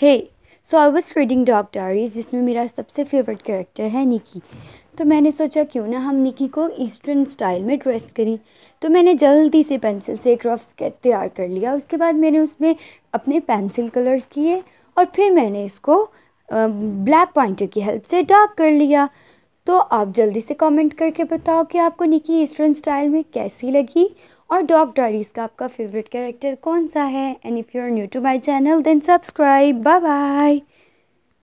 है so I was reading dog diaries जिसमें मेरा सबसे फेवरेट कैरेक्टर है निकी तो मैंने सोचा क्यों ना हम निकी को ईस्टर्न स्टाइल में ड्रेस करें तो मैंने जल्दी से पेंसिल से एक रफ स्केच तैयार कर लिया उसके बाद मैंने उसमें अपने पेंसिल कलर्स किए और फिर मैंने इसको ब्लैक पॉइंटर की हेल्प से डार्क कर लिया तो आप जल्दी से कमेंट करके बताओ कि आपको निकी ईस्टर्न स्टाइल में कैसी लगी और डॉग डायरीज का आपका फेवरेट कैरेक्टर कौन सा है and if you are new to my channel then subscribe bye bye